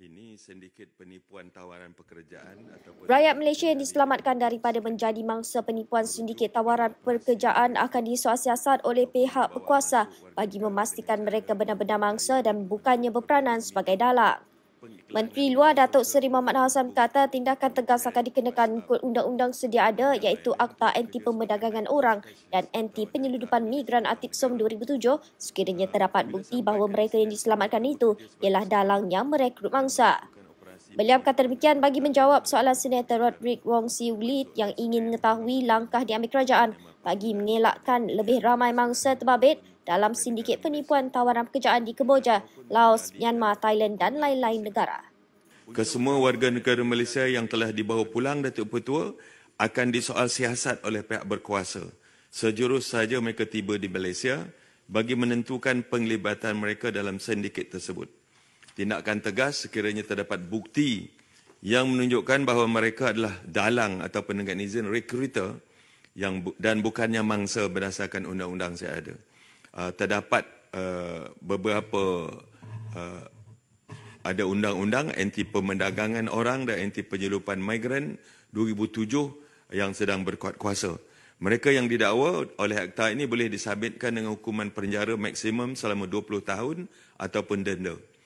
Ini sindiket penipuan tawaran pekerjaan ataupun Rakyat Malaysia yang diselamatkan daripada menjadi mangsa penipuan sindiket tawaran pekerjaan akan disuasiasat oleh pihak berkuasa bagi memastikan mereka benar-benar mangsa dan bukannya berperanan sebagai dalang. Menteri Luar Datuk Seri Muhammad Hassan kata tindakan tegas akan dikenakan ikut undang-undang sedia ada iaitu Akta Anti Pemerdagangan Orang dan Anti Penyeludupan Migran Atik Som 2007 sekiranya terdapat bukti bahawa mereka yang diselamatkan itu ialah dalang yang merekrut mangsa. Beliau berkata demikian bagi menjawab soalan Senator Roderick Wong Siu Lit yang ingin mengetahui langkah diambil kerajaan bagi mengelakkan lebih ramai mangsa terbabit dalam sindiket penipuan tawaran pekerjaan di Kemboja, Laos, Myanmar, Thailand dan lain-lain negara. Kesemua warga negara Malaysia yang telah dibawa pulang Datuk Petua akan disoal siasat oleh pihak berkuasa. Sejurus saja mereka tiba di Malaysia bagi menentukan penglibatan mereka dalam sindiket tersebut tindakan tegas sekiranya terdapat bukti yang menunjukkan bahawa mereka adalah dalang atau penegak izin rekruter yang bu dan bukannya mangsa berdasarkan undang-undang saya ada. Uh, terdapat uh, beberapa uh, ada undang-undang anti pemendagangan orang dan anti penyelupan migran 2007 yang sedang berkuat kuasa. Mereka yang didakwa oleh akta ini boleh disabitkan dengan hukuman penjara maksimum selama 20 tahun ataupun denda.